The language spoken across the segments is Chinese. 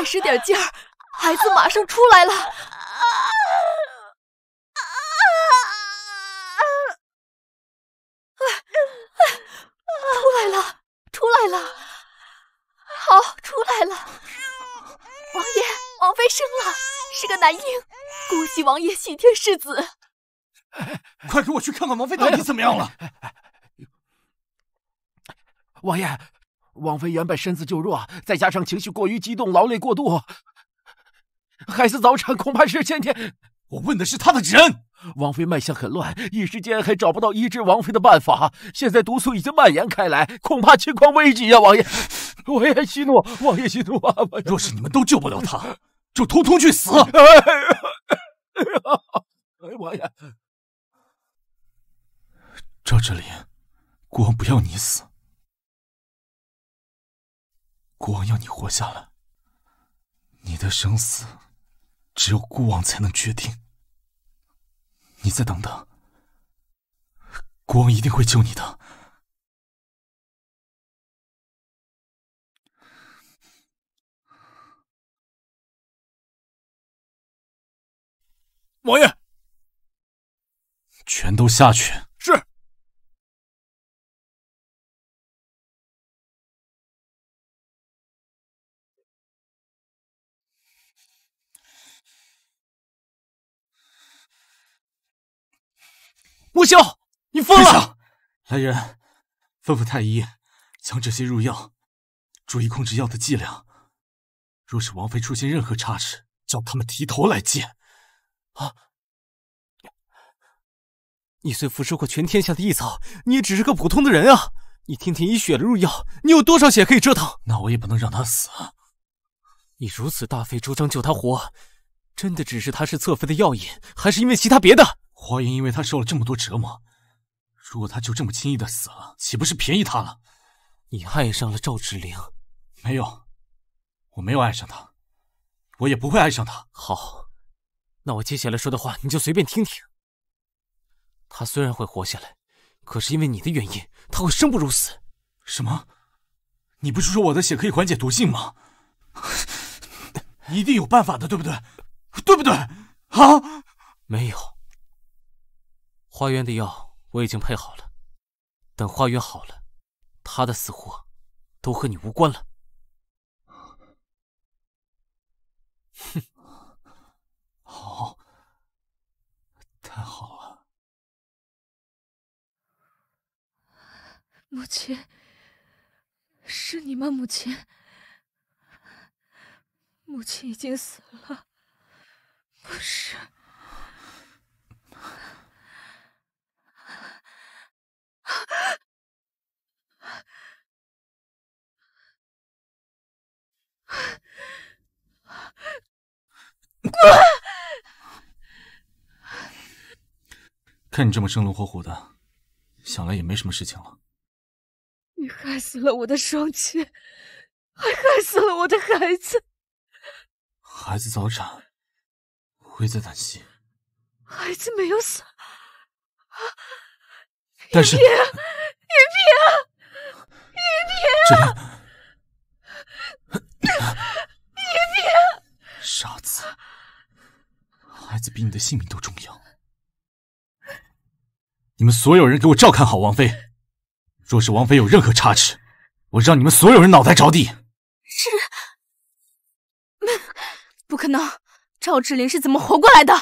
再使点劲儿，孩子马上出来了！出来了，出来了，好出来了！王爷，王妃生了，是个男婴，恭喜王爷喜添世子！快给我去看看王妃到底怎么样了，王爷。王妃原本身子就弱，再加上情绪过于激动、劳累过度，孩子早产，恐怕是先天。我问的是他的人。王妃脉象很乱，一时间还找不到医治王妃的办法。现在毒素已经蔓延开来，恐怕情况危急啊！王爷，王爷息怒，王爷息怒。若是你们都救不了她，就通通去死！王爷，赵志林，国王不要你死。国王要你活下来，你的生死只有孤王才能决定。你再等等，国王一定会救你的，王爷。全都下去。莫萧，你疯了！来人，吩咐太医将这些入药，注意控制药的剂量。若是王妃出现任何差池，叫他们提头来见。啊！你虽服食过全天下的异草，你也只是个普通的人啊！你听天以血入药，你有多少血可以折腾？那我也不能让她死。你如此大费周章救她活，真的只是她是侧妃的药引，还是因为其他别的？华莹因为他受了这么多折磨，如果他就这么轻易的死了，岂不是便宜他了？你爱上了赵志玲，没有？我没有爱上他，我也不会爱上他。好，那我接下来说的话你就随便听听。他虽然会活下来，可是因为你的原因，他会生不如死。什么？你不是说我的血可以缓解毒性吗？你 一定有办法的，对不对？对不对？啊？没有。花园的药我已经配好了，等花园好了，他的死活都和你无关了。哼，好，太好了！母亲，是你吗？母亲，母亲已经死了，不是。滚！看你这么生龙活虎的，想来也没什么事情了。你害死了我的双亲，还害死了我的孩子。孩子早产，危在旦夕。孩子没有死。但是玉平，玉平，玉平，玉平，傻子，孩子比你的性命都重要。你们所有人给我照看好王妃，若是王妃有任何差池，我让你们所有人脑袋着地。是，不，不可能，赵志玲是怎么活过来的？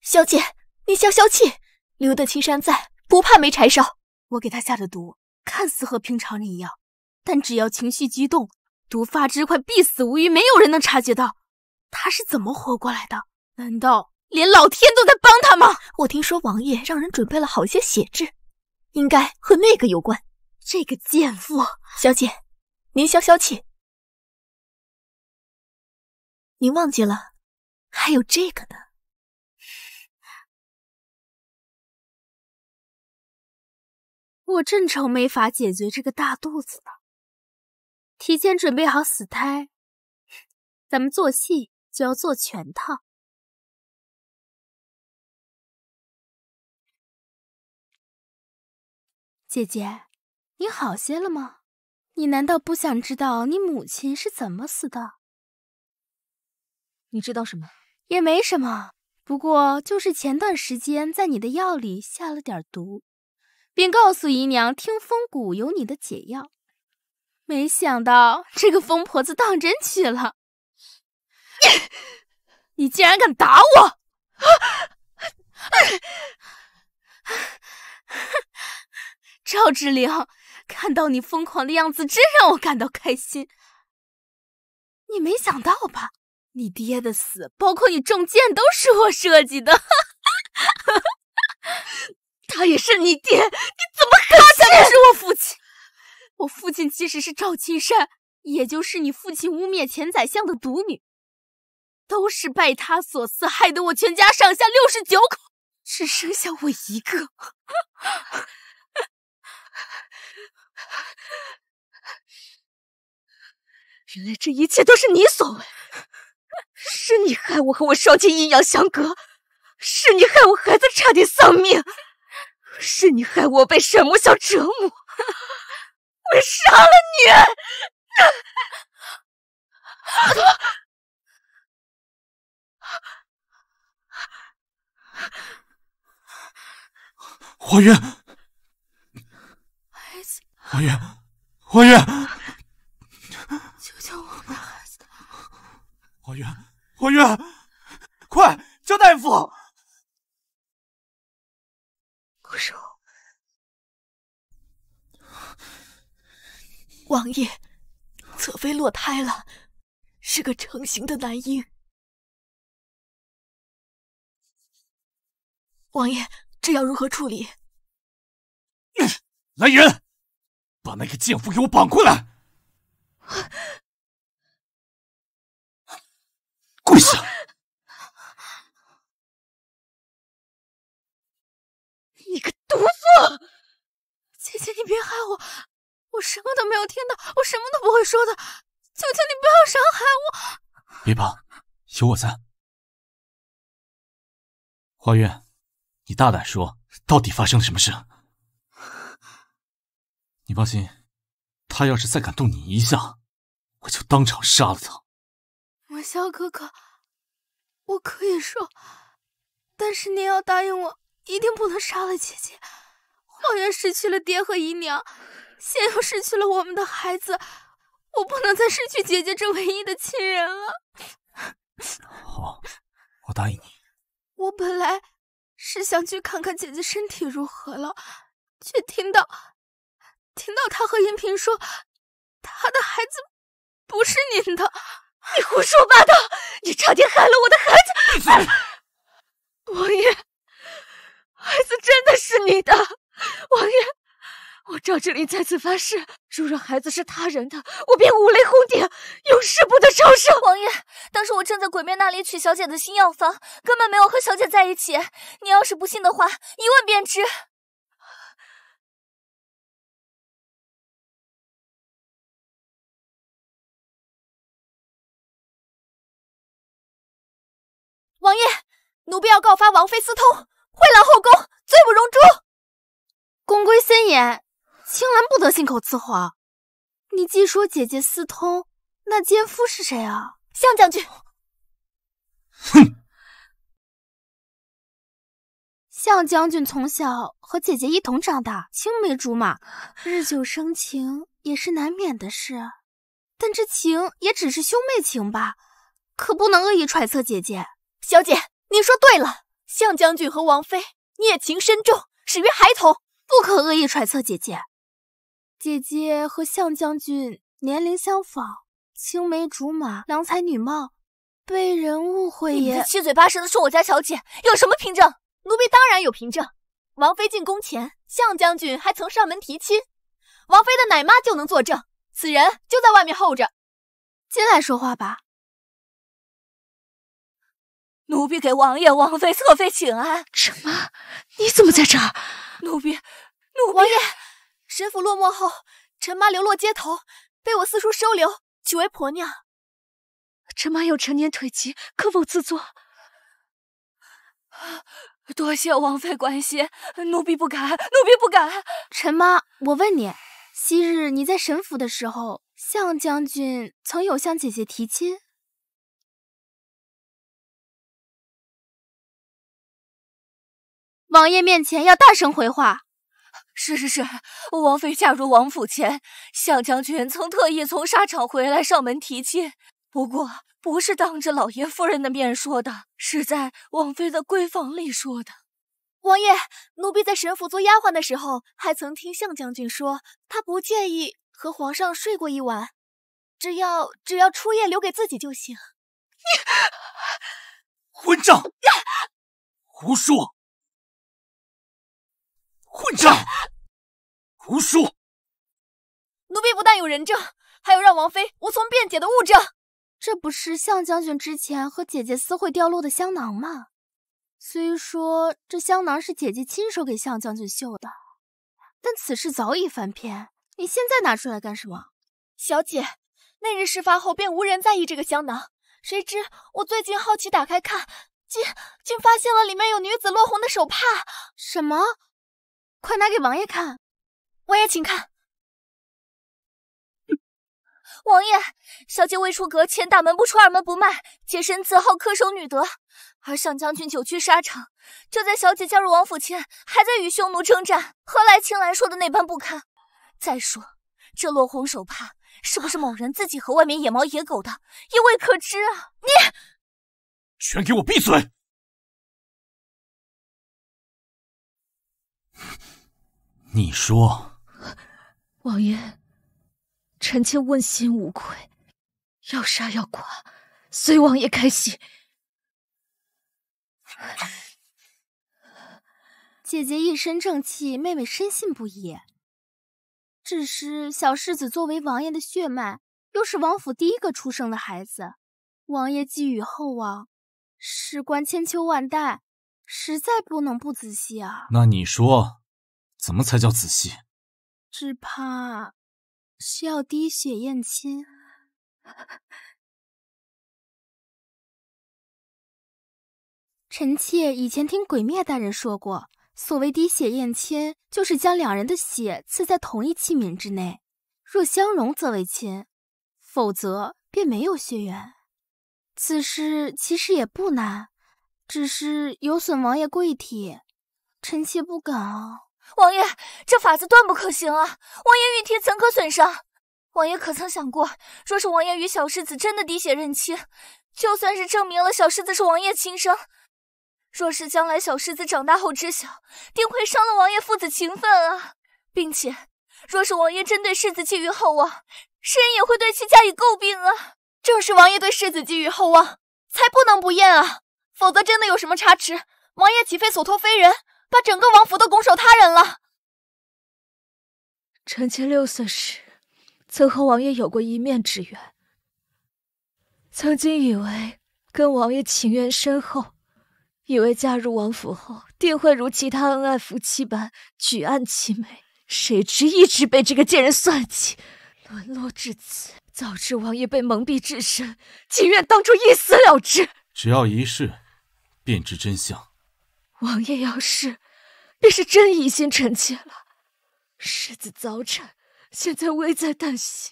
小姐，你消消气，留得青山在。不怕没柴烧，我给他下的毒看似和平常人一样，但只要情绪激动，毒发之快必死无疑。没有人能察觉到，他是怎么活过来的？难道连老天都在帮他吗？我听说王爷让人准备了好些血质，应该和那个有关。这个贱妇，小姐，您消消气，您忘记了，还有这个呢。我正愁没法解决这个大肚子呢，提前准备好死胎，咱们做戏就要做全套。姐姐，你好些了吗？你难道不想知道你母亲是怎么死的？你知道什么？也没什么，不过就是前段时间在你的药里下了点毒。并告诉姨娘，听风谷有你的解药。没想到这个疯婆子当真去了。你，你竟然敢打我！赵志玲，看到你疯狂的样子，真让我感到开心。你没想到吧？你爹的死，包括你中箭，都是我设计的。他也是你爹，你怎么敢？他是我父亲，我父亲其实是赵青山，也就是你父亲污蔑前宰相的独女，都是拜他所赐，害得我全家上下六十九口只剩下我一个。原来这一切都是你所为，是你害我和我双亲阴阳相隔，是你害我孩子差点丧命。是你害我被沈木晓折磨，我杀了你！花渊，花月，花月，救救我们孩子！花月，花月，快叫大夫！王爷，侧妃落胎了，是个成型的男婴。王爷，这要如何处理？来人，把那个贱妇给我绑过来！跪下！别害我！我什么都没有听到，我什么都不会说的。求求你不要伤害我！别怕，有我在。花月，你大胆说，到底发生了什么事？你放心，他要是再敢动你一下，我就当场杀了他。我萧哥哥，我可以说，但是你要答应我，一定不能杀了姐姐。王爷失去了爹和姨娘，现又失去了我们的孩子，我不能再失去姐姐这唯一的亲人了。好，我答应你。我本来是想去看看姐姐身体如何了，却听到听到她和银萍说，她的孩子不是您的。你胡说八道！你差点害了我的孩子！王 爷，孩子真的是你的。王爷，我赵志林在此发誓，如若孩子是他人的，我便五雷轰顶，永世不得超生。王爷，当时我正在鬼面那里取小姐的新药方，根本没有和小姐在一起。你要是不信的话，一问便知。王爷，奴婢要告发王妃私通，秽乱后宫，罪不容诛。宫规森严，青兰不得信口雌黄。你既说姐姐私通，那奸夫是谁啊？向将军，哼！向将军从小和姐姐一同长大，青梅竹马，日久生情也是难免的事。但这情也只是兄妹情吧，可不能恶意揣测姐姐。小姐，您说对了，向将军和王妃孽情深重，始于孩童。不可恶意揣测姐姐。姐姐和向将军年龄相仿，青梅竹马，郎才女貌，被人误会也。你七嘴八舌的说我家小姐有什么凭证？奴婢当然有凭证。王妃进宫前，向将军还曾上门提亲，王妃的奶妈就能作证。此人就在外面候着，进来说话吧。奴婢给王爷、王妃、侧妃请安。什么？你怎么在这儿？奴婢，奴王爷，神府落寞后，陈妈流落街头，被我四叔收留，娶为婆娘。陈妈有陈年腿疾，可否自座？多谢王妃关心，奴婢不敢，奴婢不敢。陈妈，我问你，昔日你在神府的时候，向将军曾有向姐姐提亲？王爷面前要大声回话。是是是，王妃嫁入王府前，向将军曾特意从沙场回来上门提亲，不过不是当着老爷夫人的面说的，是在王妃的闺房里说的。王爷，奴婢在沈府做丫鬟的时候，还曾听向将军说，他不介意和皇上睡过一晚，只要只要初夜留给自己就行。你 混账！胡说！混账！胡说！奴婢不但有人证，还有让王妃无从辩解的物证。这不是向将军之前和姐姐私会掉落的香囊吗？虽说这香囊是姐姐亲手给向将军绣的，但此事早已翻篇。你现在拿出来干什么？小姐，那日事发后便无人在意这个香囊，谁知我最近好奇打开看，竟竟发现了里面有女子落红的手帕。什么？快拿给王爷看，王爷请看。王爷，小姐未出阁，千大门不出二门不迈，洁身自好，恪守女德。而上将军久居沙场，就在小姐嫁入王府前，还在与匈奴征战，何来青兰说的那般不堪？再说，这落红手帕是不是某人自己和外面野猫野狗的，也未可知啊！你，全给我闭嘴！你说，王爷，臣妾问心无愧，要杀要剐，随王爷开心。姐姐一身正气，妹妹深信不疑。只是小世子作为王爷的血脉，又是王府第一个出生的孩子，王爷寄予厚望，事关千秋万代。实在不能不仔细啊！那你说，怎么才叫仔细？只怕是要滴血验亲。臣妾以前听鬼灭大人说过，所谓滴血验亲，就是将两人的血刺在同一器皿之内，若相融则为亲，否则便没有血缘。此事其实也不难。只是有损王爷贵体，臣妾不敢啊！王爷，这法子断不可行啊！王爷玉体怎可损伤？王爷可曾想过，若是王爷与小世子真的滴血认亲，就算是证明了小世子是王爷亲生，若是将来小世子长大后知晓，定会伤了王爷父子情分啊！并且，若是王爷真对世子寄予厚望，世人也会对其加以诟病啊！正是王爷对世子寄予厚望，才不能不验啊！否则真的有什么差池，王爷岂非所托非人，把整个王府都拱手他人了？臣妾六岁时曾和王爷有过一面之缘，曾经以为跟王爷情缘深厚，以为嫁入王府后定会如其他恩爱夫妻般举案齐眉，谁知一直被这个贱人算计，沦落至此。早知王爷被蒙蔽至深，情愿当初一死了之。只要一试。便知真相。王爷要是，便是真疑心臣妾了。世子早产，现在危在旦夕，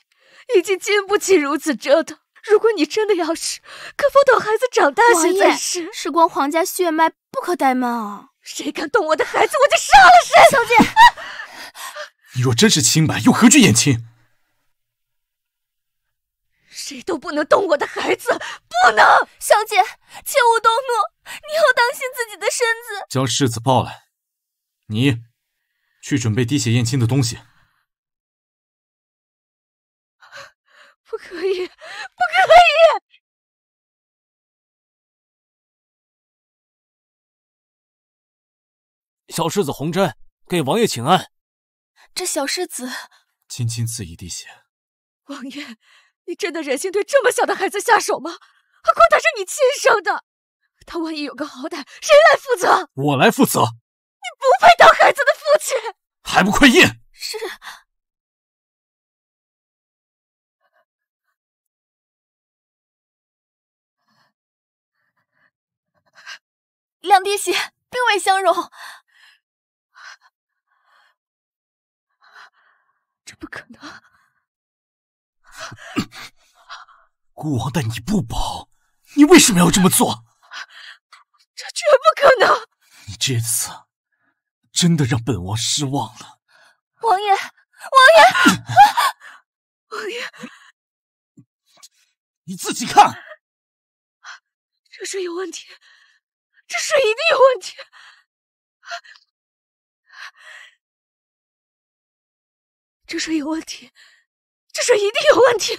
已经经不起如此折腾。如果你真的要是，可否等孩子长大？些再试光皇家血脉，不可怠慢啊！谁敢动我的孩子，我就杀了谁。小姐，你若真是清白，又何惧燕青？谁都不能动我的孩子，不能！小姐，切勿动怒，你要当心自己的身子。将世子抱来，你去准备滴血验亲的东西。不可以，不可以！小世子红针，给王爷请安。这小世子，轻轻赐一滴血。王爷。你真的忍心对这么小的孩子下手吗？何况他是你亲生的，他万一有个好歹，谁来负责？我来负责。你不配当孩子的父亲，还不快验！是，两滴血并未相融，这不可能。孤 王待你不薄，你为什么要这么做？这绝不可能！你这次真的让本王失望了，王爷，王爷，王爷，你自己看，这水有问题，这水一定有问题，这水有问题。这水一定有问题，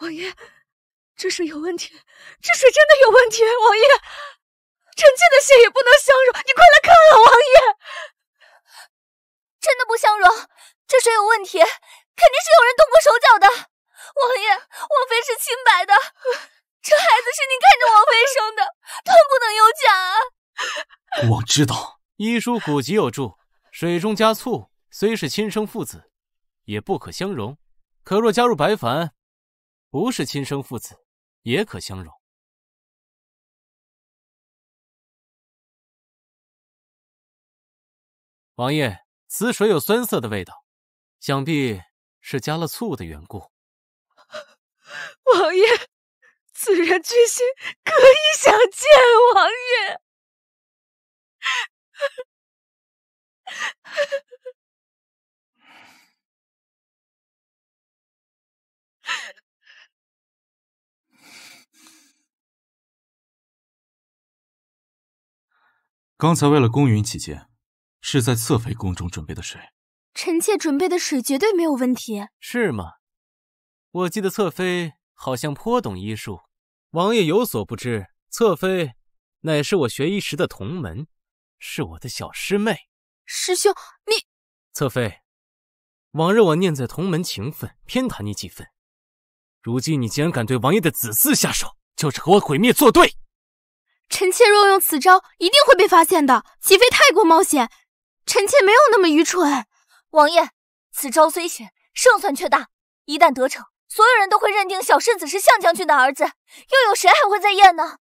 王爷，这水有问题，这水真的有问题，王爷，臣妾的血也不能相容，你快来看啊，王爷，真的不相容，这水有问题，肯定是有人动过手脚。王知道，医书古籍有注：水中加醋，虽是亲生父子，也不可相容；可若加入白矾，不是亲生父子，也可相容。王爷，此水有酸涩的味道，想必是加了醋的缘故。王爷，此人居心，可以想见。王爷。刚才为了公允起见，是在侧妃宫中准备的水。臣妾准备的水绝对没有问题，是吗？我记得侧妃好像颇懂医术。王爷有所不知，侧妃乃是我学医时的同门。是我的小师妹，师兄，你侧妃，往日我念在同门情分，偏袒你几分。如今你竟然敢对王爷的子嗣下手，就是和我毁灭作对。臣妾若用此招，一定会被发现的，岂非太过冒险？臣妾没有那么愚蠢。王爷，此招虽险，胜算却大。一旦得逞，所有人都会认定小世子是向将军的儿子，又有谁还会再验呢？